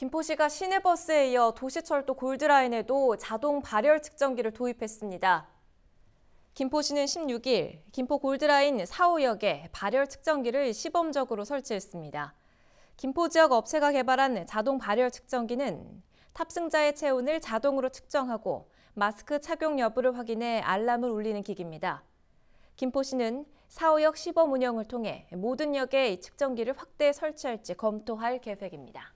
김포시가 시내버스에 이어 도시철도 골드라인에도 자동 발열 측정기를 도입했습니다. 김포시는 16일 김포 골드라인 4호역에 발열 측정기를 시범적으로 설치했습니다. 김포 지역 업체가 개발한 자동 발열 측정기는 탑승자의 체온을 자동으로 측정하고 마스크 착용 여부를 확인해 알람을 울리는 기기입니다. 김포시는 4호역 시범 운영을 통해 모든 역에 이 측정기를 확대 설치할지 검토할 계획입니다.